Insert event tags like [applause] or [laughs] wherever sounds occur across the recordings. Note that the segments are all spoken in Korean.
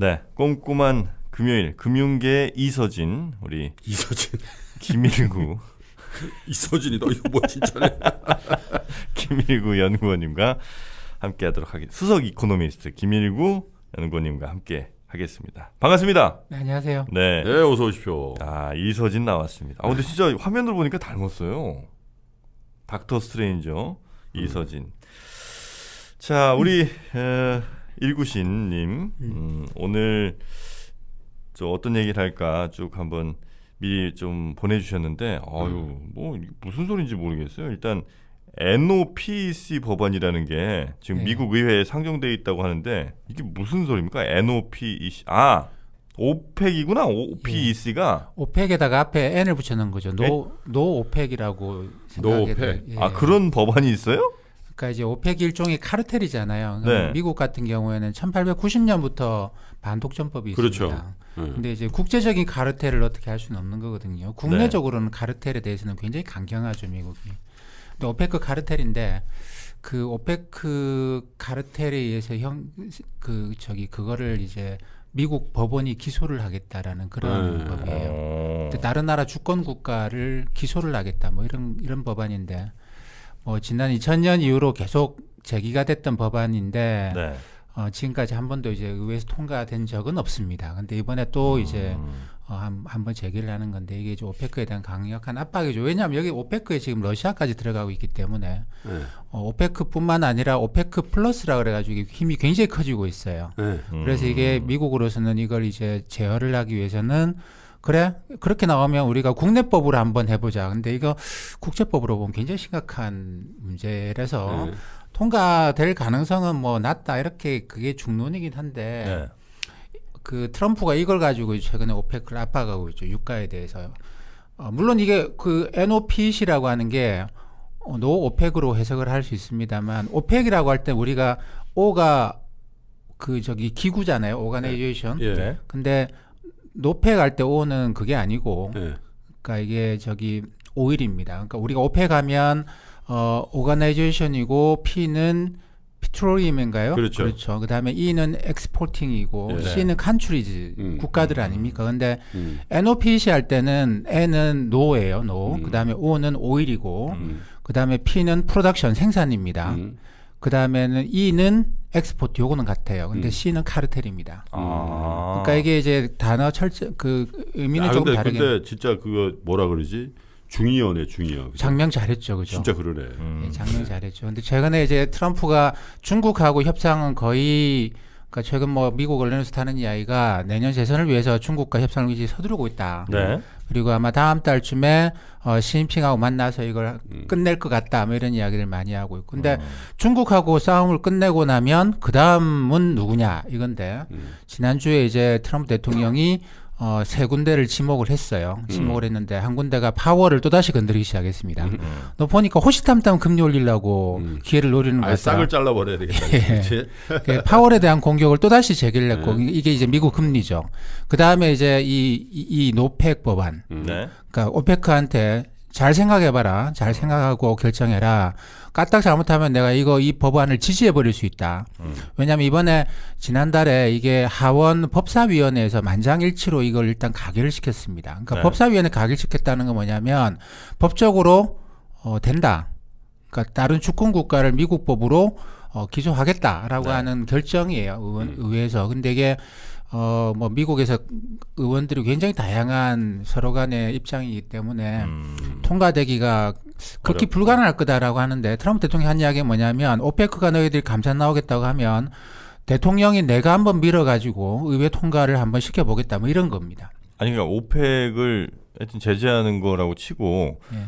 네, 꼼꼼한 금요일 금융계 이서진 우리 이서진 김일구 [laughs] 이서진이 너 이거 뭐 진짜네 [laughs] 김일구 연구원님과 함께하도록 하겠습니다. 수석 이코노미스트 김일구 연구원님과 함께 하겠습니다. 반갑습니다. 네, 안녕하세요. 네. 네, 어서 오십시오. 아, 이서진 나왔습니다. 아, 근데 진짜 화면으로 보니까 닮았어요. 닥터 스트레인저, 이서진. 음. 자, 우리, 음. 에, 일구신님 음. 음, 오늘 저 어떤 얘기를 할까 쭉 한번 미리 좀 보내주셨는데 아유 음. 뭐 무슨 소리인지 모르겠어요. 일단 NOPC e 법안이라는 게 지금 네. 미국 의회에 상정돼 있다고 하는데 이게 무슨 소리입니까? NOPEC 아 오펙이구나 오PEC가 예. 오펙에다가 앞에 N을 붙여놓은 거죠. 노노 네. 오펙이라고 노 오펙. 아 예. 그런 법안이 있어요? 그러니까 이제 오펙 일종의 카르텔이잖아요. 그러니까 네. 미국 같은 경우에는 1890년부터 반독점법이 그렇죠. 있습니다. 네. 근데 이제 국제적인 카르텔을 어떻게 할 수는 없는 거거든요. 국내적으로는 카르텔에 대해서는 굉장히 강경하죠 미국이. 근데 오페크 그 카르텔인데 그 오페크 그 카르텔에 의해서 형 그 저기 그거를 이제 미국 법원이 기소를 하겠다라는 그런 음. 법이에요. 아. 근데 다른 나라 주권 국가를 기소를 하겠다 뭐 이런 이런 법안인데 어, 지난 2000년 이후로 계속 제기가 됐던 법안인데 네. 어, 지금까지 한 번도 이제 의회에서 통과된 적은 없습니다. 근데 이번에 또 음. 이제 어, 한번 제기를 하는 건데 이게 이제 오페크에 대한 강력한 압박이죠. 왜냐하면 여기 오페크에 지금 러시아까지 들어가고 있기 때문에 네. 어, 오페크뿐만 아니라 오페크 플러스라 그래가지고 힘이 굉장히 커지고 있어요. 네. 음. 그래서 이게 음. 미국으로서는 이걸 이제 제어를 하기 위해서는 그래 그렇게 나오면 우리가 국내법으로 한번 해보자. 근데 이거 국제법으로 보면 굉장히 심각한 문제라서 네. 통과될 가능성은 뭐 낮다 이렇게 그게 중론이긴 한데 네. 그 트럼프가 이걸 가지고 최근에 오페크를 압박하고 있죠 유가에 대해서요. 어, 물론 이게 그 NOPC라고 하는 게 노오페크로 어, 해석을 할 수 있습니다만 오페이라고할 때 우리가 O가 그 저기 기구잖아요 오가네이션. 네. 예. 근데 노펙 갈때 오는 그게 아니고 네. 그러니까 이게 저기 오일입니다. 그러니까 우리가 오페가면어 오가나이제이션이고 P는 피트로리움인가요? 그렇죠. 그렇죠. 그다음에 E는 엑스포팅이고 네. 예. C는 칸츄리즈 음. 국가들 음, 음. 아닙니까? 근데 음. NOPC 할 때는 N은 노예요, 노. 음. 그다음에 O는 오일이고 음. 그다음에 P는 프로덕션 생산입니다. 그다음에는 E는 엑스포트 요거는 같아요. 근데 음. C는 카르텔입니다. 아. 그러니까 이게 이제 단어 철저 그 의미는 아, 조금 다르게. 근데 진짜 그거 뭐라 그러지? 중의원의 중의원. 장명 잘했죠, 그죠? 진짜 그러네. 네, 음. 예, 장명 잘했죠. 근데 최근에 이제 트럼프가 중국하고 협상은 거의 그니까 최근 뭐 미국 언론에서 타는 이야기가 내년 재선을 위해서 중국과 협상을 이제 서두르고 있다. 네. 그리고 아마 다음 달쯤에 어, 시진핑하고 만나서 이걸 음. 끝낼 것 같다 뭐 이런 이야기를 많이 하고 있고 근데 어. 중국하고 싸움을 끝내고 나면 그 다음은 누구냐 이건데 음. 지난주에 이제 트럼프 대통령이 어, 세 군데를 지목을 했어요. 음. 지목을 음. 했는데 한 군데가 파워를 또다시 건드리기 시작했습니다. 음. 너 보니까 호시탐탐 금리 올리려고 음. 기회를 노리는 거같 싹을 잘라버려야 되겠다. 예. 그 파월에 대한 공격을 또다시 제기를 했고 음. 네. 이게 이제 미국 금리죠. 그다음에 이제 이, 이, 이 노펙 법안. 음. 네. 그러니까 오페크한테 잘 생각해봐라. 잘 생각하고 결정해라. 까딱 잘못하면 내가 이거 이 법안을 지지해 버릴 수 있다. 음. 왜냐하면 이번에 지난달에 이게 하원 법사위원회에서 만장일치로 이걸 일단 가결을 시켰습니다. 그러니까 네. 법사위원회 가결시켰다는 건 뭐냐면 법적으로 어, 된다. 그러니까 다른 주권 국가를 미국 법으로 어, 기소하겠다라고 네. 하는 결정이에요 의원, 음. 의회에서. 근데 이게 어, 뭐 미국에서 의원들이 굉장히 다양한 서로 간의 입장이기 때문에 음. 통과되기가 그렇게 어렵다. 불가능할 거다라고 하는데 트럼프 대통령이 한 이야기가 뭐냐면 오페크가 너희들이 감산 나오겠다고 하면 대통령이 내가 한번 밀어가지고 의회 통과를 한번 시켜보겠다 뭐 이런 겁니다. 아니 그러니까 오펙을 하여튼 제재하는 거라고 치고 예.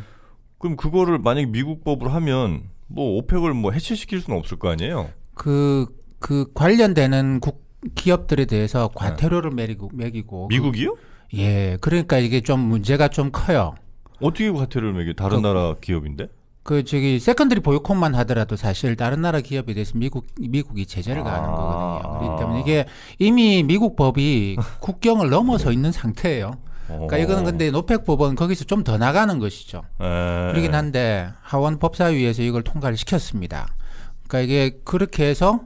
그럼 그거를 만약에 미국 법으로 하면 뭐 오펙을 뭐 해체시킬 수는 없을 거 아니에요? 그, 그 관련되는 국 기업들에 대해서 네. 과태료를 매기고, 매기고 미국이요? 그, 예, 그러니까 이게 좀 문제가 좀 커요. 어떻게 과태료를 매겨? 다른 그, 나라 기업인데? 그 저기 세컨드리 보유콧만 하더라도 사실 다른 나라 기업에 대해서 미국 미국이 제재를 가하는 아~ 거거든요. 그렇기 아. 때문에 이게 이미 미국 법이 [laughs] 국경을 넘어서 네. 있는 상태예요. 그러니까 어. 이거는 근데 노펙 법은 거기서 좀 더 나가는 것이죠. 에이. 예. 그러긴 한데 하원 법사위에서 이걸 통과를 시켰습니다. 그러니까 이게 그렇게 해서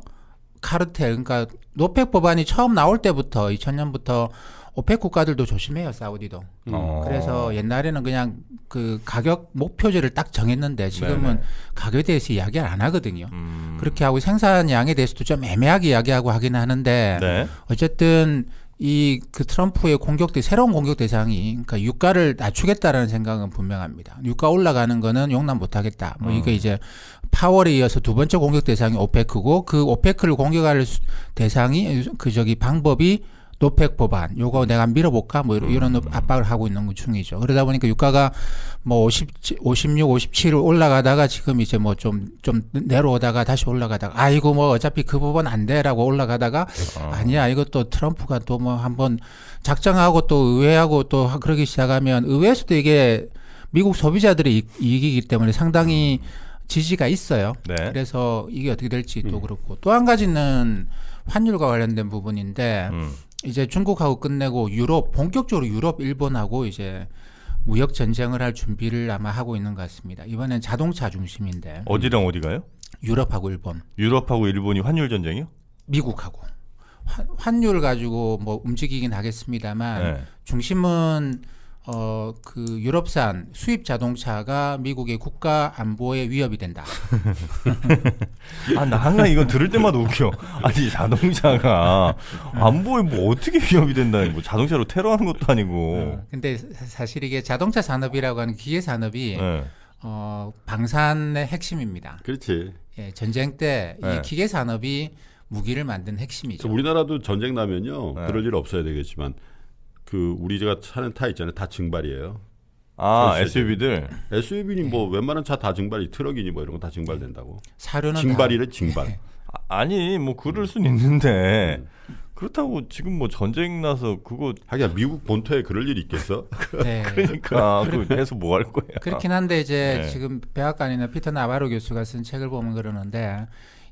카르텔 그러니까 노펙 법안이 처음 나올 때부터 2000년부터 오펙 국가들도 조심해요 사우디도. 음. 어. 그래서 옛날에는 그냥 그 가격 목표제를 딱 정했는데 지금은 네네. 네. 가격에 대해서 이야기를 안 하거든요. 음. 그렇게 하고 생산량에 대해서도 좀 애매하게 이야기하고 하긴 하는데 네. 어쨌든 이 그 트럼프의 공격대 새로운 공격 대상이 그러니까 유가를 낮추겠다라는 생각은 분명합니다. 유가 올라가는 거는 용납 못하겠다. 뭐 이게 음. 이제 파월에 이어서 두 번째 공격 대상이 오페크고 그 오페크를 공격할 대상이 그 저기 방법이 노펙 법안 요거 내가 밀어볼까 뭐 이런 음. 압박을 하고 있는 중이죠. 그러다 보니까 유가가 뭐 50, 56, 57을 올라가다가 지금 이제 뭐 좀좀 좀 내려오다가 다시 올라가다가 아이고 뭐 어차피 그 법은 안 돼라고 올라가다가 어. 아니야 이것도 트럼프가 또 뭐 한번 작정하고 또 의회하고 또 그러기 시작하면 의회에서도 이게 미국 소비자들의 이익이기 때문에 상당히 음. 지지가 있어요. 네. 그래서 이게 어떻게 될지 또 음. 그렇고 또 한 가지는 환율과 관련된 부분인데 음. 이제 중국하고 끝내고 유럽 본격적으로 유럽 일본하고 이제 무역 전쟁을 할 준비를 아마 하고 있는 것 같습니다. 이번엔 자동차 중심인데 어디랑 어디가요? 유럽하고 일본. 유럽하고 일본이 환율 전쟁이요? 미국하고 환, 환율 가지고 뭐 움직이긴 하겠습니다만 네. 중심은 어, 그 유럽산 수입 자동차가 미국의 국가 안보에 위협이 된다. [laughs] 아, 나 항상 이건 들을 때마다 웃겨. 아니, 자동차가 안보에 뭐 어떻게 위협이 된다는 거 뭐 자동차로 테러하는 것도 아니고. 어, 근데 사실 이게 자동차 산업이라고 하는 기계 산업이 네. 어, 방산의 핵심입니다. 그렇지. 예, 전쟁 때이 네. 예. 기계 산업이 무기를 만든 핵심이죠. 우리나라도 전쟁 나면요. 네. 그럴 일 없어야 되겠지만 그 우리가 차는타 있잖아요. 다 증발이에요. 아 SUV들 SUV니 뭐 예. 웬만한 차 다 증발이 트럭이니 뭐 이런 거 다 증발된다고. 예. 사료는 증발이래 증발. 예. 아, 아니 뭐 그럴 순 있는데 음. 그렇다고 지금 뭐 전쟁 나서 그거 하긴 미국 본토에 그럴 일이 있겠어? [laughs] 그 네. 그러니까 그 해서 뭐 할 거야. 그렇긴 한데 이제 네. 지금 백악관이나 피터 나바로 교수가 쓴 책을 보면 그러는데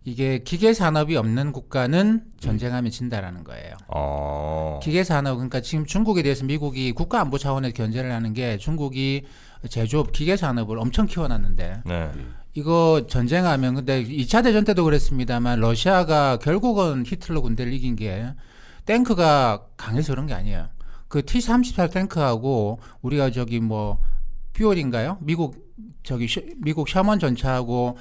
이게 기계 산업이 없는 국가는 음. 전쟁하면 진다라는 거예요. 아. 기계 산업 그러니까 지금 중국에 대해서 미국이 국가 안보 차원에서 견제를 하는 게 중국이 제조업 기계 산업을 엄청 키워놨는데 네. 이거 전쟁하면 근데 2차 대전 때도 그랬습니다만 러시아가 결국은 히틀러 군대를 이긴 게 탱크가 강해서 그런 게 아니에요. 그 T-34 탱크하고 우리가 저기 뭐 퓨얼인가요? 미국 저기 미국 샤먼 전차하고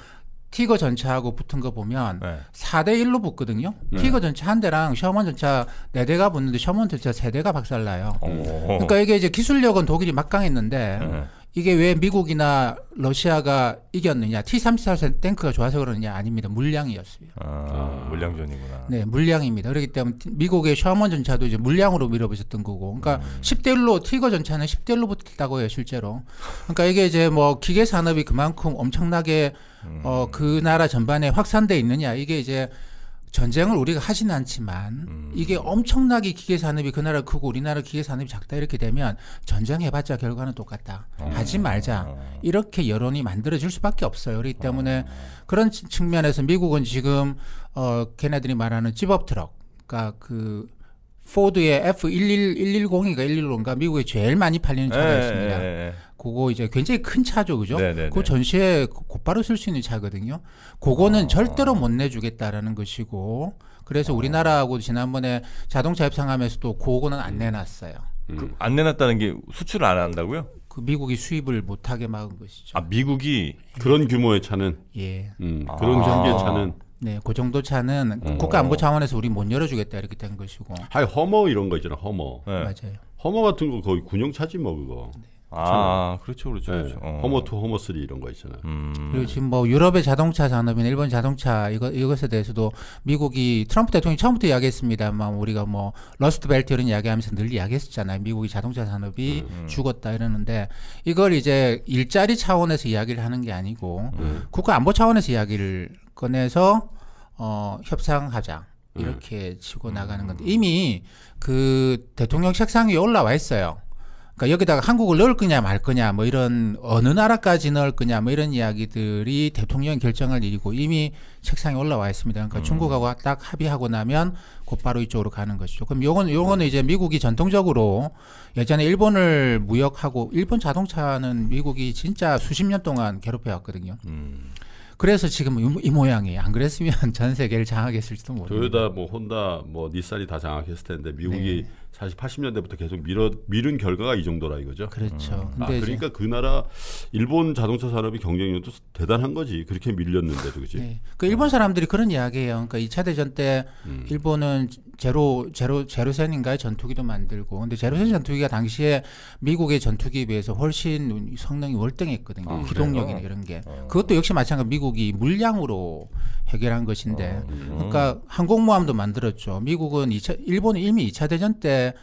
티거 전차하고 붙은 거 보면 네. 4대 1로 붙거든요. 네. 티거 전차 한 대랑 셔먼 전차 4 대가 붙는데 셔먼 전차 3 대가 박살나요. 그러니까 이게 이제 기술력은 독일이 막강했는데 네. 이게 왜 미국이나 러시아가 이겼느냐? T-34 탱크가 좋아서 그러느냐? 아닙니다. 물량이었어요. 아, 물량전이구나. 네, 물량입니다. 그렇기 때문에 미국의 샤먼 전차도 이제 물량으로 밀어붙였던 거고. 그러니까 음. 10대 1로 티거 전차는 10대 1로 붙었다고 해요, 실제로. 그러니까 이게 이제 뭐 기계 산업이 그만큼 엄청나게 음. 어, 그 나라 전반에 확산돼 있느냐? 이게 이제 전쟁을 우리가 하진 않지만 음. 이게 엄청나게 기계 산업이 그 나라 크고 우리나라 기계 산업이 작다 이렇게 되면 전쟁해봤자 결과는 똑같다 음. 하지 말자 어. 이렇게 여론이 만들어질 수밖에 없어요 그렇기 때문에 음. 그런 측면에서 미국은 지금 어 걔네들이 말하는 집업 트럭 그니까그 포드의 F11110인가 110인가 미국에 제일 많이 팔리는 예, 차가 있습니다. 에, 예, 에, 예, 그거 이제 굉장히 큰 차죠, 그죠? 그 전시에 곧바로 쓸 수 있는 차거든요. 그거는 어... 절대로 못 내주겠다라는 것이고, 그래서 어... 우리나라하고 지난번에 자동차 협상하면서도 그거는 안 음. 내놨어요. 음. 그, 안 내놨다는 게 수출을 안 한다고요? 그 미국이 수입을 못하게 막은 것이죠. 아 미국이 그런 규모의 차는 예, 음, 아. 그런 경계 아... 차는 네, 그 정도 차는 음. 국가 안보 차원에서 우리 못 열어주겠다 이렇게 된 것이고. 하이 허머 이런 거 있잖아, 허머. 네. 맞아요. 허머 같은 거 거의 군용 차지 뭐 그거. 네. 아, 그렇죠, 그렇죠. 네. 그렇죠. 네. 호모 투허모 쓰리 이런 거 있잖아요. 음. 그리고 지금 뭐 유럽의 자동차 산업이나 일본 자동차 이거 이것에 대해서도 미국이 트럼프 대통령이 처음부터 이야기했습니다만 우리가 뭐 러스트 벨트 이런 이야기하면서 늘 이야기했었잖아요. 미국이 자동차 산업이 음, 음. 죽었다 이러는데 이걸 이제 일자리 차원에서 이야기를 하는 게 아니고 음. 네. 국가 안보 차원에서 이야기를 꺼내서 어 협상하자. 네. 이렇게 치고 음. 나가는 건데 이미 그 대통령 책상 위에 올라와 있어요. 그러니까 여기다가 한국을 넣을 거냐 말 거냐 뭐 이런 어느 나라까지 넣을 거냐 뭐 이런 이야기들이 대통령 결정할 일이고 이미 책상에 올라와 있습니다. 그러니까 음. 중국하고 딱 합의하고 나면 곧바로 이쪽으로 가는 것이죠. 그럼 요건 요거는 음. 이제 미국이 전통적으로 예전에 일본을 무역하고 일본 자동차는 미국이 진짜 수십 년 동안 괴롭혀 왔거든요. 음. 그래서 지금 이, 이 모양이에요. 안 그랬으면 [laughs] 전 세계를 장악했을지도 모르고. 도요타, 뭐 혼다, 뭐 닛산이 다 장악했을 텐데 미국이 네. 사실 80년대부터 계속 밀어 밀은 결과가 이 정도라 이거죠. 그렇죠. 음. 아, 그러니까 그 나라 일본 자동차 산업이 경쟁력도 대단한 거지. 그렇게 밀렸는데도 그지. 네. 그 일본 사람들이 그런 이야기예요. 그러니까 2차 대전 때 음. 일본은 제로 제로 제로센인가요 전투기도 만들고 근데 제로센 전투기가 당시에 미국의 전투기에 비해서 훨씬 성능이 월등했거든요 아, 기동력이나 그래요? 이런 게 어. 그것도 역시 마찬가지 미국이 물량으로 해결한 것인데 어, 음. 그러니까 항공모함도 만들었죠 미국은 2차 일본은 이미 2차 대전 때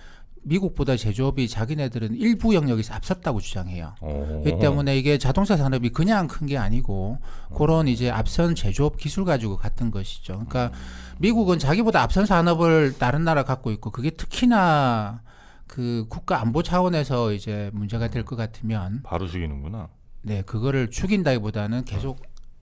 미국보다 제조업이 자기네들은 일부 영역에서 앞섰다고 주장해요. 오. 어. 그 때문에 이게 자동차 산업이 그냥 큰 게 아니고 그런 이제 앞선 제조업 기술 가지고 같은 것이죠. 그러니까 미국은 자기보다 앞선 산업을 다른 나라 갖고 있고 그게 특히나 그 국가 안보 차원에서 이제 문제가 될 것 같으면 바로 죽이는구나. 네, 그거를 죽인다기보다는 계속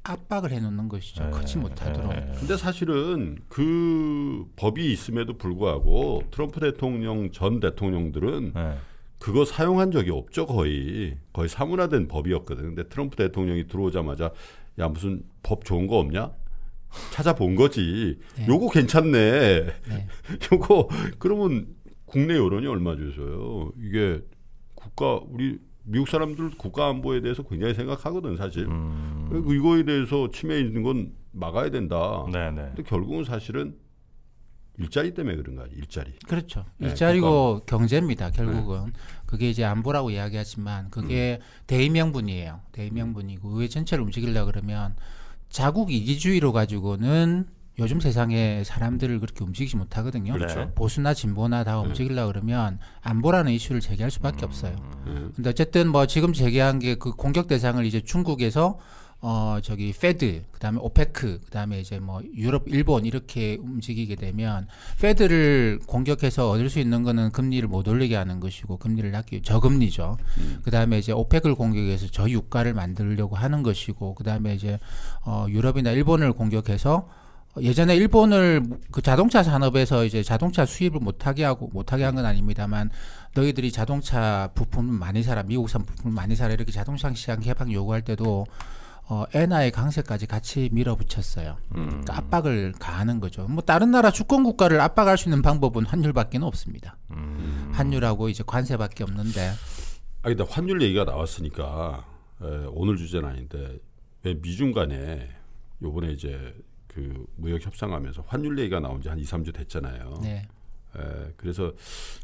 압박을 해놓는 것이죠. 커지 네. 못하도록. 네. 근데 사실은 그 법이 있음에도 불구하고 트럼프 대통령 전 대통령들은 네. 그거 사용한 적이 없죠 거의 거의 사문화된 법이었거든. 요 근데 트럼프 대통령이 들어오자마자 야 무슨 법 좋은 거 없냐? 찾아본 거지. 네. 요거 괜찮네. 네. [laughs] 요거 그러면 국내 여론이 얼마 줘서요? 이게 국가 우리 미국 사람들 국가 안보에 대해서 굉장히 생각하거든 사실. 음. 이거에 대해서 침해 있는 건 막아야 된다. 네네. 네. 근데 결국은 사실은 일자리 때문에 그런 거아요 일자리. 그렇죠. 네, 일자리고 국가. 그러니까. 경제입니다. 네. 결국은 네. 그게 이제 안보라고 이야기하지만 그게 음. 대의명분이에요. 대의명분이고 음. 의회 전체를 움직이려 그러면 자국 이기주의로 가지고는 요즘 세상에 사람들을 그렇게 움직이지 못하거든요. 그렇죠. 그렇죠. 보수나 진보나 다 움직이려 음. 그러면 안보라는 이슈를 제기할 수밖에 음. 없어요. 음. 근데 어쨌든 뭐 지금 제기한 게 그 공격 대상을 이제 중국에서 어 저기 페드 그다음에 오페크 그다음에 이제 뭐 유럽 일본 이렇게 움직이게 되면 페드를 공격해서 얻을 수 있는 거는 금리를 못 올리게 하는 것이고 금리를 낮게 저금리죠. 음. 그다음에 이제 오페크를 공격해서 저유가를 만들려고 하는 것이고 그다음에 이제 어 유럽이나 일본을 공격해서 예전에 일본을 그 자동차 산업에서 이제 자동차 수입을 못하게 하고 못하게 한건 네. 아닙니다만 너희들이 자동차 부품 많이 사라 미국산 부품 을 많이 사라 이렇게 자동차 시장 개방 요구할 때도 어, 엔화의 강세까지 같이 밀어붙였어요. 음. 그러니까 압박을 가하는 거죠. 뭐 다른 나라 주권 국가를 압박할 수 있는 방법은 환율밖에 없습니다. 음. 환율하고 이제 관세밖에 없는데. 아 근데 환율 얘기가 나왔으니까 에, 오늘 주제는 아닌데 왜 미중 간에 요번에 이제 그 무역 협상하면서 환율 얘기가 나온 지한 2, 3주 됐잖아요. 네. 에, 예, 그래서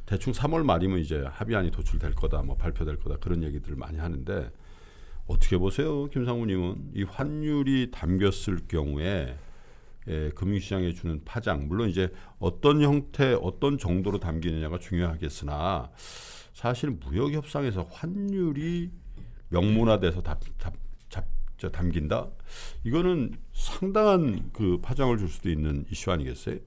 대충 3월 말이면 이제 합의안이 도출될 거다, 뭐 발표될 거다 그런 얘기들을 많이 하는데 어떻게 보세요, 김상우님은 이 환율이 담겼을 경우에 에, 예, 금융시장에 주는 파장, 물론 이제 어떤 형태, 어떤 정도로 담기느냐가 중요하겠으나 사실 무역 협상에서 환율이 명문화돼서 답, 답, 저 담긴다. 이거는 상당한 그 파장을 줄 수도 있는 이슈 아니겠어요?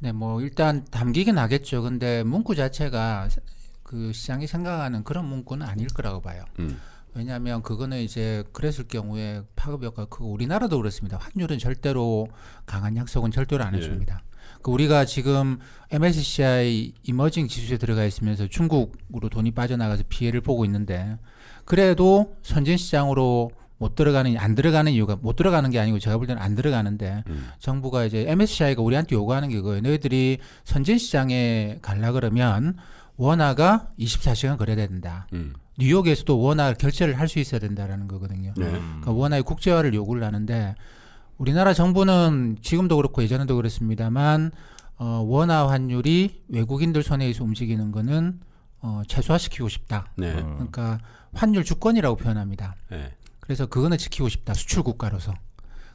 네, 뭐 일단 담기긴 하겠죠. 근데 문구 자체가 그 시장이 생각하는 그런 문구는 아닐 거라고 봐요. 음. 왜냐하면 그거는 이제 그랬을 경우에 파급 효과 크고 우리나라도 그렇습니다. 환율은 절대로 강한 약속은 절대로 안 예. 해줍니다. 예. 그 우리가 지금 MSCI 이머징 지수에 들어가 있으면서 중국으로 돈이 빠져나가서 피해를 보고 있는데 그래도 선진 시장으로 못 들어가는 안 들어가는 이유가 못 들어가는 게 아니고 제가 볼 때는 안 들어가는데 음. 정부가 이제 MSCI가 우리한테 요구하는 게 그거예요. 너희들이 선진 시장에 갈라 그러면 원화가 24시간 거래된다. 음. 뉴욕에서도 원화 결제를 할 수 있어야 된다라는 거거든요. 네. 음. 그러니까 원화의 국제화를 요구를 하는데 우리나라 정부는 지금도 그렇고 예전에도 그렇습니다만 어, 원화 환율이 외국인들 손에서 움직이는 거는 어, 최소화시키고 싶다. 네. 그러니까 환율 주권이라고 표현합니다. 네. 그래서 그거는 지키고 싶다. 수출 국가로서.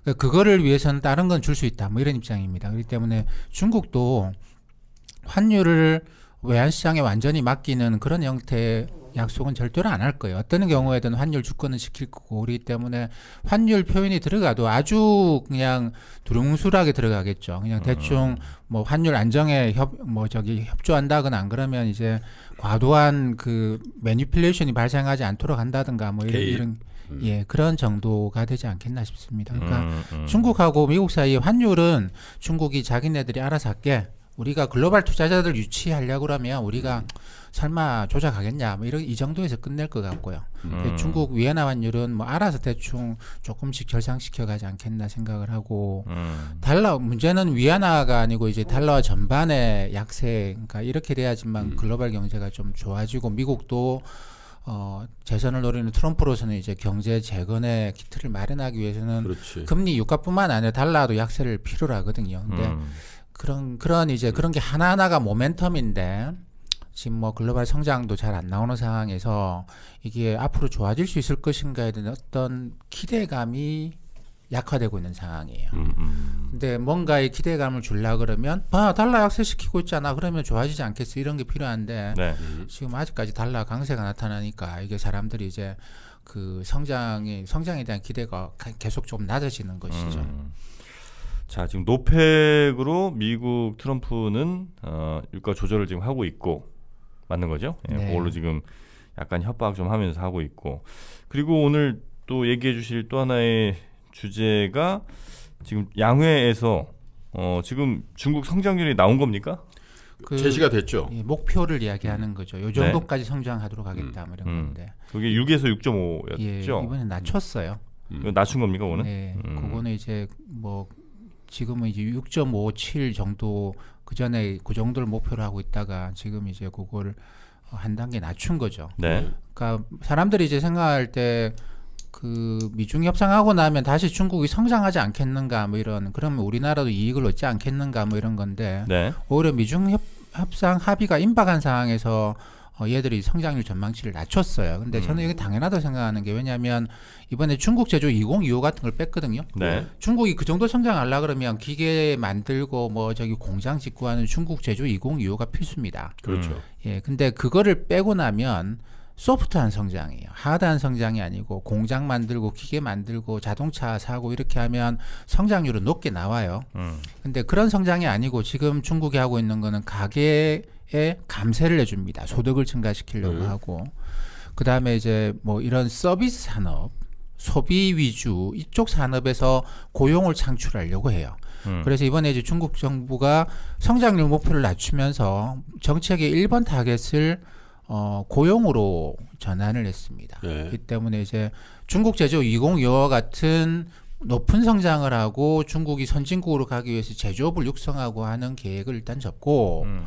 그러니까 그거를 위해서는 다른 건 줄 수 있다. 뭐 이런 입장입니다. 그렇기 때문에 중국도 환율을 외환시장에 완전히 맡기는 그런 형태의 약속은 절대로 안 할 거예요. 어떤 경우에든 환율 주권은 지킬 거고 그렇기 때문에 환율 표현이 들어가도 아주 그냥 두릉술하게 들어가겠죠. 그냥 대충 음. 뭐 환율 안정에 협 뭐 저기 협조한다거나 안 그러면 이제 과도한 그 매니플레이션이 발생하지 않도록 한다든가 뭐 이런, 이런 음. 예 그런 정도가 되지 않겠나 싶습니다. 그러니까 음, 음. 중국하고 미국 사이의 환율은 중국이 자기네들이 알아서 할게 우리가 글로벌 투자자들 유치하려고 하면 우리가 음. 설마 조작하겠냐 뭐 이런 이 정도에서 끝낼 것 같고요. 음. 그 중국 위안화 환율은 뭐 알아서 대충 조금씩 결상시켜 가지 않겠나 생각을 하고 음. 달러 문제는 위안화가 아니고 이제 달러 전반의 약세 그러니까 이렇게 돼야지만 음. 글로벌 경제가 좀 좋아지고 미국도 어, 재선을 노리는 트럼프로서는 이제 경제 재건의 기틀을 마련하기 위해서는 그렇지. 금리 유가뿐만 아니라 달러도 약세를 필요로 하거든요. 근데 음. 그런 그런 이제 그런 게 하나하나가 모멘텀인데 지금 뭐 글로벌 성장도 잘 안 나오는 상황에서 이게 앞으로 좋아질 수 있을 것인가에 대한 어떤 기대감이 약화되고 있는 상황이에요. 음, 음. 근데 네, 뭔가의 기대감을 줄라 그러면 아 달러 약세시키고 있잖아 그러면 좋아지지 않겠어 이런 게 필요한데 네. 지금 아직까지 달러 강세가 나타나니까 이게 사람들이 이제 그 성장이 성장에 대한 기대가 계속 좀 낮아지는 것이죠. 음. 자 지금 노펙으로 미국 트럼프는 어, 유가 조절을 지금 하고 있고 맞는 거죠? 예, 네. 그걸로 지금 약간 협박 좀 하면서 하고 있고 그리고 오늘 또 얘기해 주실 또 하나의 주제가 지금 양회에서 어, 지금 중국 성장률이 나온 겁니까? 그 제시가 됐죠. 예, 목표를 이야기하는 거죠. 요 네. 정도까지 네. 성장하도록 음. 하겠다 음, 뭐 이런 음. 건데. 그게 6에서 6.5였죠. 예, 이번에 낮췄어요. 음. 낮춘 겁니까, 오늘? 는 네, 그거는 이제 뭐 지금은 이제 6.57 정도 그 전에 그 정도를 목표로 하고 있다가 지금 이제 그걸 한 단계 낮춘 거죠. 네. 그러니까 사람들이 이제 생각할 때그 미중 협상하고 나면 다시 중국이 성장하지 않겠는가 뭐 이런 그러면 우리나라도 이익을 얻지 않겠는가 뭐 이런 건데 네. 오히려 미중 협, 협상 합의가 임박한 상황에서 어, 얘들이 성장률 전망치를 낮췄어요. 근데 음. 저는 이게 당연하다고 생각하는 게 왜냐하면 이번에 중국 제조 2025 같은 걸 뺐거든요. 네. 중국이 그 정도 성장하려 그러면 기계 만들고 뭐 저기 공장 짓고 하는 중국 제조 2025가 필수입니다. 그렇죠. 음. 예, 근데 그거를 빼고 나면 소프트한 성장이에요. 하드한 성장이 아니고 공장 만들고 기계 만들고 자동차 사고 이렇게 하면 성장률은 높게 나와요. 음. 근데 그런 성장이 아니고 지금 중국이 하고 있는 거는 가계에 감세를 해줍니다. 소득을 증가시키려고 음. 하고 그 다음에 이제 뭐 이런 서비스 산업 소비 위주 이쪽 산업에서 고용을 창출하려고 해요. 음. 그래서 이번에 이제 중국 정부가 성장률 목표를 낮추면서 정책의 1번 타겟을 어, 고용으로 전환을 했습니다. 네. 그렇기 때문에 이제 중국 제조 2025와 같은 높은 성장을 하고 중국이 선진국으로 가기 위해서 제조업을 육성하고 하는 계획을 일단 접고 음.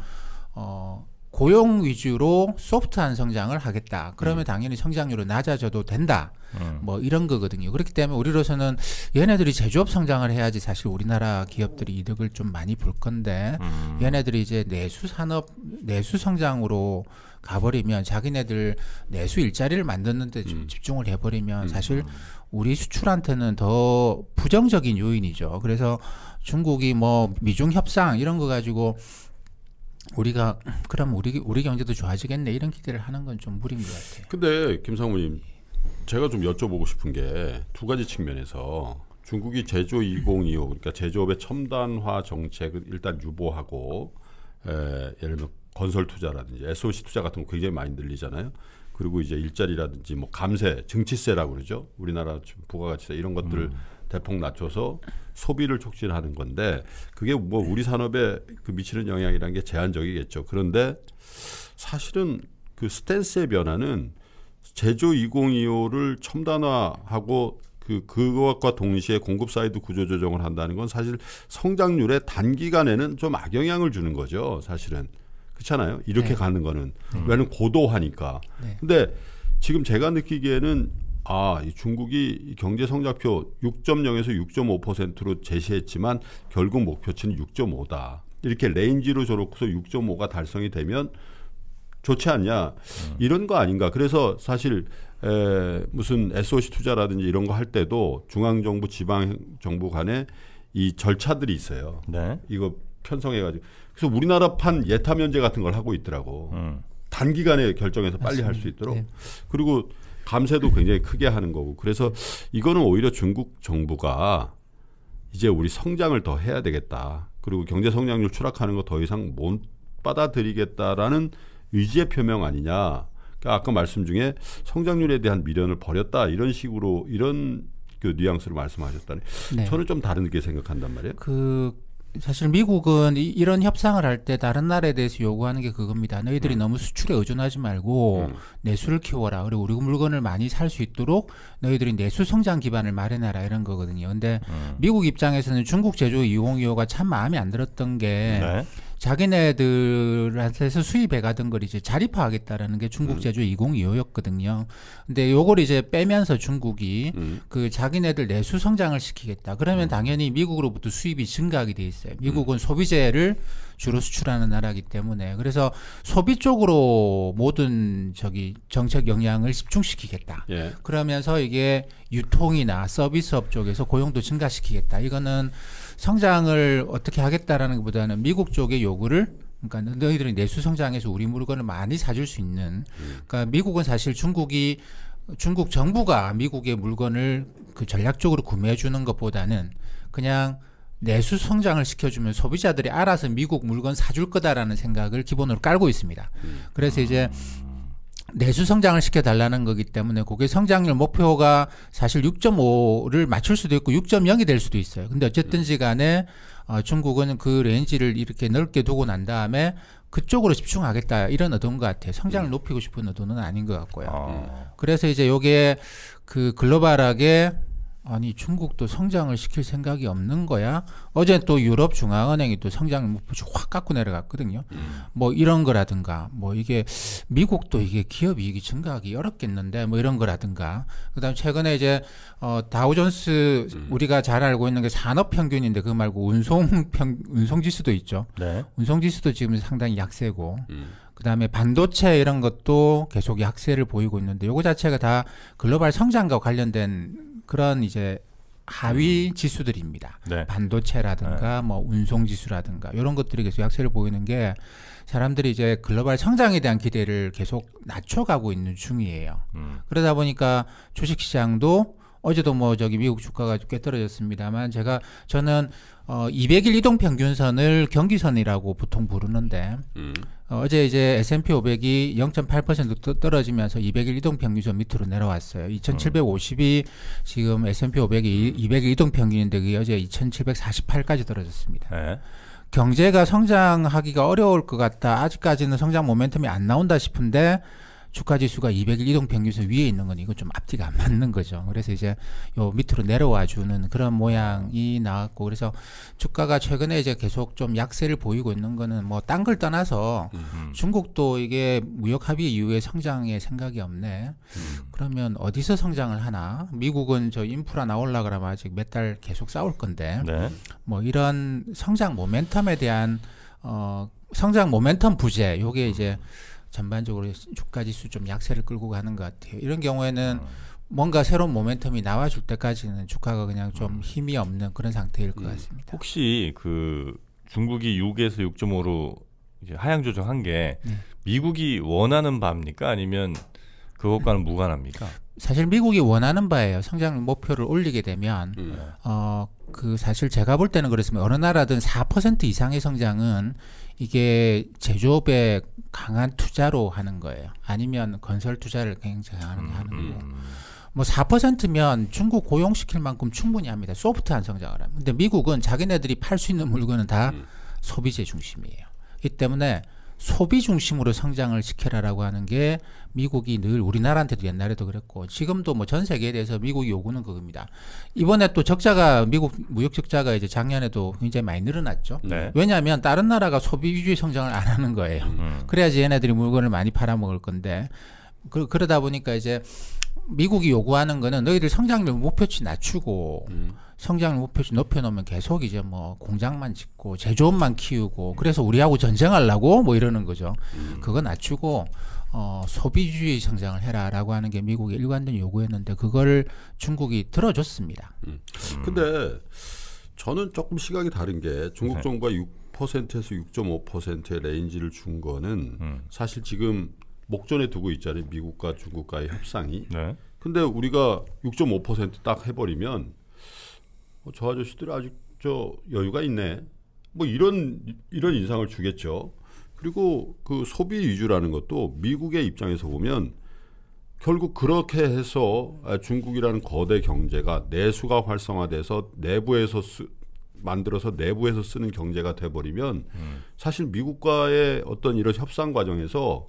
어, 고용 위주로 소프트한 성장을 하겠다. 그러면 음. 당연히 성장률은 낮아져도 된다. 음. 뭐 이런 거거든요. 그렇기 때문에 우리로서는 얘네들이 제조업 성장을 해야지 사실 우리나라 기업들이 이득을 좀 많이 볼 건데 음. 얘네들이 이제 내수 산업 내수 성장으로 가버리면 자기네들 내수 일자리를 만드는데 좀 음. 집중을 해버리면 음. 사실 우리 수출한테는 더 부정적인 요인이죠. 그래서 중국이 뭐 미중 협상 이런 거 가지고 우리가 그럼 우리 우리 경제도 좋아지겠네 이런 기대를 하는 건 좀 무리인 것 같아요. 근데 김상우님 제가 좀 여쭤보고 싶은 게 두 가지 측면에서 중국이 제조 2025 그러니까 제조업의 첨단화 정책을 일단 유보하고 에, 예를 들면 건설 투자라든지 SOC 투자 같은 거 굉장히 많이 늘리잖아요. 그리고 이제 일자리라든지 뭐 감세, 정치세라고 그러죠. 우리나라 부가가치세 이런 것들을 음. 대폭 낮춰서 소비를 촉진하는 건데 그게 뭐 우리 산업에 그 미치는 영향이라는 게 제한적이겠죠. 그런데 사실은 그 스탠스의 변화는 제조 2025를 첨단화하고 그 그것과 동시에 공급 사이드 구조 조정을 한다는 건 사실 성장률에 단기간에는 좀 악영향을 주는 거죠. 사실은 그렇잖아요. 이렇게 네. 가는 거는 음. 왜냐면 고도화니까. 네. 근데 지금 제가 느끼기에는 아, 중국이 경제 성장표 6.0에서 6.5%로 제시했지만 결국 목표치는 6.5다. 이렇게 레인지로 저렇고서 6.5가 달성이 되면 좋지 않냐 음. 이런 거 아닌가. 그래서 사실 에, 무슨 SOC 투자라든지 이런 거 할 때도 중앙 정부, 지방 정부 간에 이 절차들이 있어요. 네. 이거 편성해가지고 그래서 우리나라판 예타 면제 같은 걸 하고 있더라고. 음. 단기간에 결정해서 빨리 할 수 있도록. 네. 그리고 감세도 굉장히 크게 하는 거고. 그래서 이거는 오히려 중국 정부가 이제 우리 성장을 더 해야 되겠다. 그리고 경제 성장률 추락하는 거 더 이상 못 받아들이겠다라는 의지의 표명 아니냐. 그러니까 아까 말씀 중에 성장률에 대한 미련을 버렸다 이런 식으로 이런 그 뉘앙스로 말씀하셨다니 네. 저는 좀 다른 게 생각한단 말이에요. 그 사실 미국은 이, 런 협상을 할 때 다른 나라에 대해서 요구하는 게 그겁니다. 너희들이 음. 너무 수출에 의존하지 말고 음. 내수를 키워라. 그리고 우리 물건을 많이 살 수 있도록 너희들이 내수 성장 기반을 마련해라 이런 거거든요. 근데 음. 미국 입장에서는 중국 제조 2025가 참 마음에 안 들었던 게 네. 자기네들한테서 수입해 가던 걸 이제 자립화하겠다라는 게 중국 음. 제조 음. 2025였거든요. 근데 요걸 이제 빼면서 중국이 음. 그 자기네들 내수 성장을 시키겠다. 그러면 음. 당연히 미국으로부터 수입이 증가하게 돼 있어요. 음. 미국은 소비재를 주로 음. 수출하는 나라이기 때문에 그래서 소비 쪽으로 모든 저기 정책 영향을 집중시키겠다. 예. 그러면서 이게 유통이나 서비스업 쪽에서 고용도 증가시키겠다. 이거는 성장을 어떻게 하겠다라는 것보다는 미국 쪽의 요구를 그러니까 너희들이 내수 성장에서 우리 물건을 많이 사줄 수 있는 그러니까 미국은 사실 중국이 중국 정부가 미국의 물건을 그 전략적으로 구매해 주는 것보다는 그냥 내수 성장을 시켜주면 소비자들이 알아서 미국 물건 사줄 거다라는 생각을 기본으로 깔고 있습니다. 그래서 이제 내수 성장을 시켜달라는 거기 때문에 그게 성장률 목표가 사실 6.5를 맞출 수도 있고 6.0이 될 수도 있어요. 근데 어쨌든지 음. 간에 어, 중국은 그 레인지를 이렇게 넓게 두고 난 다음에 그쪽으로 집중하겠다 이런 의도인 것 같아요. 성장을 예. 높이고 싶은 의도는 아닌 것 같고요. 아. 그래서 이제 요게 그 글로벌하게 아니 중국도 성장을 시킬 생각이 없는 거야. 어제 또 유럽 중앙은행이 또 성장 목표치 확 깎고 내려갔거든요. 음. 뭐 이런 거라든가 뭐 이게 미국도 이게 기업 이익이 증가하기 어렵겠는데 뭐 이런 거라든가. 그다음 최근에 이제 어 다우존스 음. 우리가 잘 알고 있는 게 산업 평균인데 그 말고 운송 평 운송 지수도 있죠. 네. 운송 지수도 지금 상당히 약세고. 음. 그다음에 반도체 이런 것도 계속 약세를 보이고 있는데 요거 자체가 다 글로벌 성장과 관련된 그런 이제 하위 음. 지수들입니다. 네. 반도체라든가 네. 뭐 운송 지수라든가 이런 것들이 계속 약세를 보이는 게 사람들이 이제 글로벌 성장에 대한 기대를 계속 낮춰가고 있는 중이에요. 음. 그러다 보니까 주식 시장도 어제도 뭐 저기 미국 주가가 꽤 떨어졌습니다만 제가 저는 어 200일 이동 평균선을 경기선이라고 보통 부르는데 음. 어, 제 이제 S&P 500이 0.8% 떨어지면서 200일 이동 평균선 밑으로 내려왔어요. 2,750이 음. 지금 S&P 500이 200일 이동 평균인데 그게 어제 2,748까지 떨어졌습니다. 에? 네. 경제가 성장하기가 어려울 것 같다. 아직까지는 성장 모멘텀이 안 나온다 싶은데 주가 지수가 200일 이동 평균선 위에 있는 건 이건 좀 앞뒤가 안 맞는 거죠. 그래서 이제 요 밑으로 내려와 주는 그런 모양이 나왔고 그래서 주가가 최근에 이제 계속 좀 약세를 보이고 있는 거는 뭐 딴 걸 떠나서 음흠. 중국도 이게 무역 합의 이후에 성장의 생각이 없네. 음. 그러면 어디서 성장을 하나? 미국은 저 인프라 나올라 그러면 아직 몇 달 계속 싸울 건데. 네. 뭐 이런 성장 모멘텀에 대한 어 성장 모멘텀 부재 요게 이제 음. 전반적으로 주가 지수 좀 약세를 끌고 가는 것 같아요. 이런 경우에는 음. 뭔가 새로운 모멘텀이 나와줄 때까지는 주가가 그냥 좀 음. 힘이 없는 그런 상태일 것 음. 같습니다. 혹시 그 중국이 6에서 6.5로 이제 하향 조정한 게 네. 미국이 원하는 바입니까? 아니면 그것과는 무관합니까? 사실 미국이 원하는 바예요. 성장 목표를 올리게 되면 음. 어그 사실 제가 볼 때는 그렇습니다. 어느 나라든 4% 이상의 성장은 이게 제조업에 강한 투자로 하는 거예요. 아니면 건설 투자를 굉장히 하는, 음, 하는 거고. 음, 음. 뭐 4%면 중국 고용시킬 만큼 충분히 합니다. 소프트한 성장을 합니다. 근데 미국은 자기네들이 팔 수 있는 물건은 다 음. 소비재 중심이에요. 이 때문에 소비 중심으로 성장을 시켜라라고 하는 게 미국이 늘 우리나라한테도 옛날에도 그랬고 지금도 뭐 전 세계에 대해서 미국이 요구는 그겁니다. 이번에 또 적자가 미국 무역 적자가 이제 작년에도 굉장히 많이 늘어났죠. 네. 왜냐하면 다른 나라가 소비 위주의 성장을 안 하는 거예요. 음. 그래야지 얘네들이 물건을 많이 팔아먹을 건데 그, 그러다 보니까 이제 미국이 요구하는 거는 너희들 성장률 목표치 낮추고 음. 성장률 목표치 높여놓으면 계속 이제 뭐 공장만 짓고 제조업만 키우고 그래서 우리하고 전쟁하려고 뭐 이러는 거죠. 음. 그거 낮추고 어, 소비주의 성장을 해라라고 하는 게 미국의 일관된 요구였는데 그걸 중국이 들어줬습니다. 음. 음. 근데 저는 조금 시각이 다른 게 중국 네. 정부가 6%에서 6.5%의 레인지를 준 거는 음. 사실 지금 목전에 두고 있잖아요. 미국과 중국과의 협상이. 네. 근데 우리가 6.5%딱 해버리면 어, 저 아저씨들 아직 저 여유가 있네. 뭐 이런 이런 인상을 주겠죠. 그리고 그 소비 위주라는 것도 미국의 입장에서 보면 결국 그렇게 해서 아, 중국이라는 거대 경제가 내수가 활성화돼서 내부에서 쓰, 만들어서 내부에서 쓰는 경제가 돼버리면 음. 사실 미국과의 어떤 이런 협상 과정에서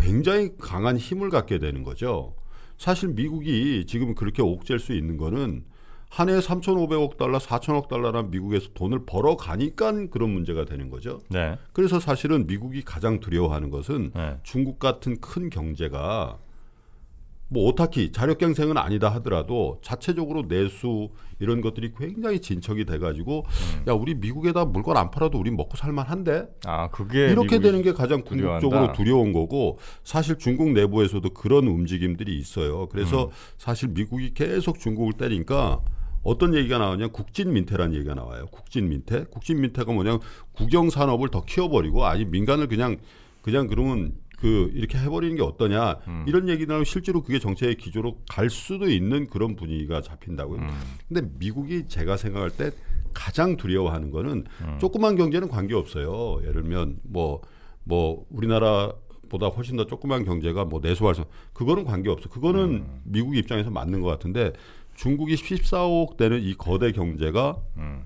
굉장히 강한 힘을 갖게 되는 거죠. 사실 미국이 지금 그렇게 옥죄일 수 있는 거는 한 해에 3,500억 달러, 4,000억 달러란 미국에서 돈을 벌어 가니까 그런 문제가 되는 거죠. 네. 그래서 사실은 미국이 가장 두려워하는 것은 네. 중국 같은 큰 경제가 뭐 오타키 자력갱생은 아니다 하더라도 자체적으로 내수 이런 것들이 굉장히 진척이 돼가지고 음. 야 우리 미국에다 물건 안 팔아도 우리 먹고 살만한데 아 그게 이렇게 되는 게 가장 궁극적으로 두려운 거고 사실 중국 내부에서도 그런 움직임들이 있어요 그래서 음. 사실 미국이 계속 중국을 때리니까 어떤 얘기가 나오냐 국진 민태라는 얘기가 나와요 국진 민태 국진 민태가 뭐냐 국영 산업을 더 키워버리고 아니 민간을 그냥 그냥 그러면 그 이렇게 해버리는 게 어떠냐 음. 이런 얘기 나오면 실제로 그게 정책의 기조로 갈 수도 있는 그런 분위기가 잡힌다고요. 음. 근데 미국이 제가 생각할 때 가장 두려워하는 거는 음. 조그만 경제는 관계 없어요. 예를 들면 뭐뭐 뭐, 뭐 우리나라 보다 훨씬 더 조그만 경제가 뭐 내수할 성 그거는 관계 없어. 그거는 음. 미국 입장에서 맞는 것 같은데 중국이 14억 되는 이 거대 경제가 음.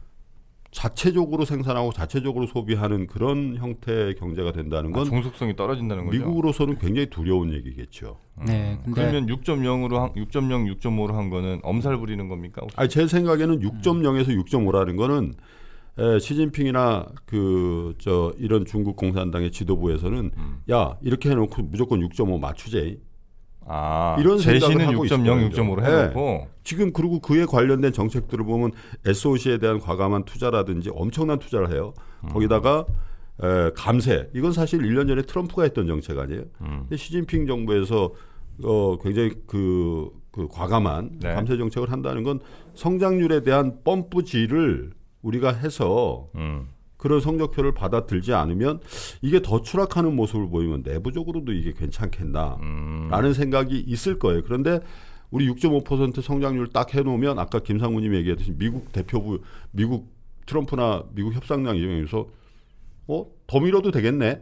자체적으로 생산하고 자체적으로 소비하는 그런 형태의 경제가 된다는 아, 건 아, 종속성이 떨어진다는 거죠. 미국으로서는 굉장히 두려운 얘기겠죠. 음. 네. 음. 그러면 6.0으로 한, 6.0, 6.5로 한 거는 엄살 부리는 겁니까? 아니, 제 생각에는 6.0에서 6.5라는 거는 에, 시진핑이나 그 저 이런 중국 공산당의 지도부에서는 음. 야 이렇게 해놓고 무조건 6.5 맞추제 아, 이런 제시는 6.0, 6.5로 해놓고 네. 지금 그리고 그에 관련된 정책들을 보면 SOC에 대한 과감한 투자라든지 엄청난 투자를 해요. 음. 거기다가 에, 예, 감세 이건 사실 1년 전에 트럼프가 했던 정책 아니에요. 음. 시진핑 정부에서 어, 굉장히 그, 그 과감한 네. 감세 정책을 한다는 건 성장률에 대한 펌프질을 우리가 해서 음. 그런 성적표를 받아들지 않으면 이게 더 추락하는 모습을 보이면 내부적으로도 이게 괜찮겠나라는 음. 생각이 있을 거예요. 그런데 우리 6.5% 성장률 딱 해놓으면 아까 김상우님이 얘기했듯이 미국 대표부 미국 트럼프나 미국 협상량 이용해서 어더 밀어도 되겠네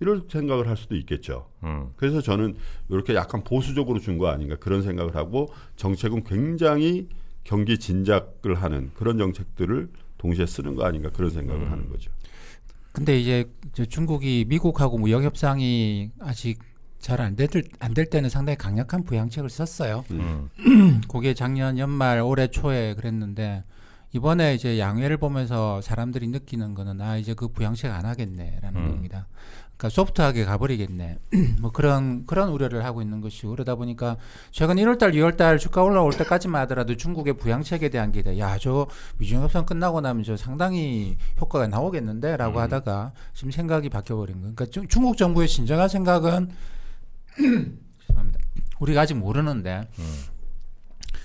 이럴 생각을 할 수도 있겠죠. 음. 그래서 저는 이렇게 약간 보수적으로 준 거 아닌가 그런 생각을 하고 정책은 굉장히 경기 진작을 하는 그런 정책들을 동시에 쓰는 거 아닌가 그런 생각을 음. 하는 거죠. 근데 이제 중국이 미국하고 무역 뭐 협상이 아직 잘안될안될 때는 상당히 강력한 부양책을 썼어요. 음. [clears throat] 그게 작년 연말 올해 초에 그랬는데 이번에 이제 양회를 보면서 사람들이 느끼는 거는 아 이제 그 부양책 안 하겠네라는 음. 겁니다. 그러니까 소프트하게 가버리겠네. [clears throat] 뭐 그런 그런 우려를 하고 있는 것이고 그러다 보니까 최근 1월달, 2월달 주가 올라올 때까지만 하더라도 중국의 부양책에 대한 기대, 야저 미중협상 끝나고 나면 저 상당히 효과가 나오겠는데라고 음. 하다가 지금 생각이 바뀌어버린 거. 그러니까 중, 중국 정부의 진정한 생각은 [clears throat] 죄송합니다. 우리가 아직 모르는데. 음.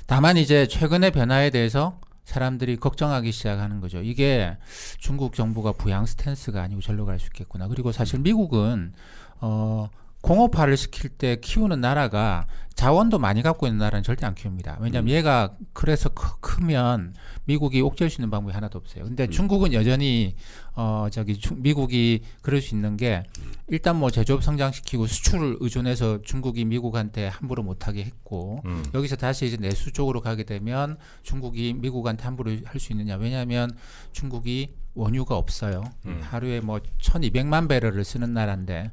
다만 이제 최근의 변화에 대해서 사람들이 걱정하기 시작하는 거죠. 이게 중국 정부가 부양 스탠스가 아니고 절로 갈 수 있겠구나. 그리고 사실 미국은 어 공업화를 시킬 때 키우는 나라가 자원도 많이 갖고 있는 나라는 절대 안 키웁니다. 왜냐하면 음. 얘가 그래서 크, 면 미국이 옥죄할 수 있는 방법이 하나도 없어요. 근데 음. 중국은 여전히 어 저기 주, 미국이 그럴 수 있는 게 일단 뭐 제조업 성장시키고 수출을 의존해서 중국이 미국한테 함부로 못하게 했고 음. 여기서 다시 이제 내수 쪽으로 가게 되면 중국이 미국한테 함부로 할 수 있느냐? 왜냐하면 중국이 원유가 없어요. 음. 하루에 뭐 천이백만 배럴을 쓰는 나라인데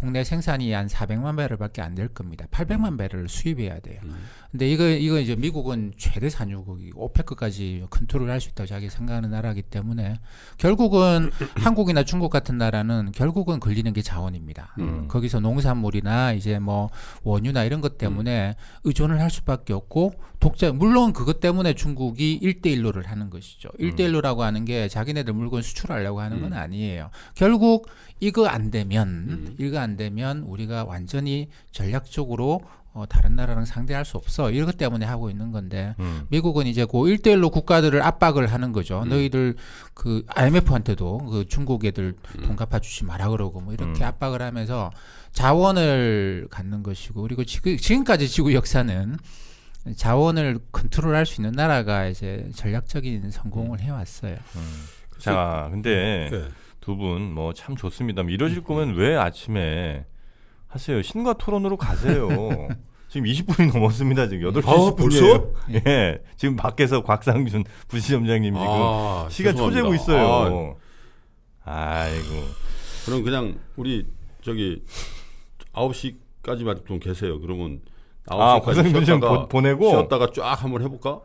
국내 생산이 한 400만 배럴밖에 안 될 겁니다. 800만 음. 배를 수입해야 돼요. 음. 근데 이거 이거 이제 미국은 최대 산유국이 오페크까지 컨트롤할 수 있다고 자기 생각하는 나라이기 때문에 결국은 [coughs] 한국이나 중국 같은 나라는 결국은 걸리는 게 자원입니다. 음. 거기서 농산물이나 이제 뭐 원유나 이런 것 때문에 음. 의존을 할 수밖에 없고 독자 물론 그것 때문에 중국이 일대일로를 하는 것이죠. 일대일로라고 음. 하는 게 자기네들 물건 수출하려고 하는 건 음. 아니에요. 결국 이거 안 되면 이거 안안 되면 우리가 완전히 전략적으로 어, 다른 나라랑 상대할 수 없어. 이것 때문에 하고 있는 건데, 음. 미국은 이제 고일대일로 그 국가들을 압박을 하는 거죠. 음. 너희들 그 IMF한테도 그 중국 애들 음. 돈 갚아주지 마라 그러고 뭐 이렇게 음. 압박을 하면서 자원을 갖는 것이고, 그리고 지금, 지금까지 지구 역사는 자원을 컨트롤할 수 있는 나라가 이제 전략적인 성공을 음. 해왔어요. 음. 자, 근데 네. 두분뭐참 좋습니다. 뭐 이러실 음. 거면 왜 아침에 하세요? 신과 토론으로 가세요. [laughs] 지금 20분이 넘었습니다. 지금 8시 아, 벌써? [laughs] 예. 지금 밖에서 곽상준 부시점장님 지금 아, 시간 죄송합니다. 초재고 있어요. 아. 이고 그럼 그냥 우리 저기 9시까지만 좀 계세요. 그러면 9시까지 아, 쉬었다가, 보, 보내고 쉬었다가 쫙 한번 해볼까?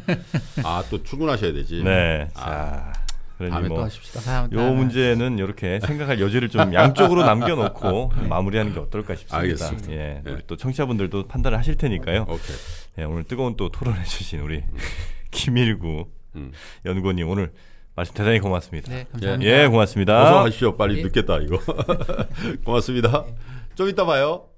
[laughs] 아 또 출근하셔야 되지. 네. 아. 자. 그러니 다음에 뭐또 뭐 하십시다. 요 문제는 이렇게 생각할 여지를 좀 양쪽으로 남겨놓고 [laughs] 네. 마무리하는 게 어떨까 싶습니다. 알겠습니다. 예, 네. 우리 또 청취자분들도 판단을 하실 테니까요. 오케이. 예, 오늘 뜨거운 또 토론해주신 우리 음. [laughs] 김일구 음. 연구원님 오늘 말씀 대단히 고맙습니다. 네, 예, 감사합니다. 예, 고맙습니다. 어서 가십시오. 빨리 네. 예. 늦겠다 이거. [laughs] 고맙습니다. 좀 이따 봐요.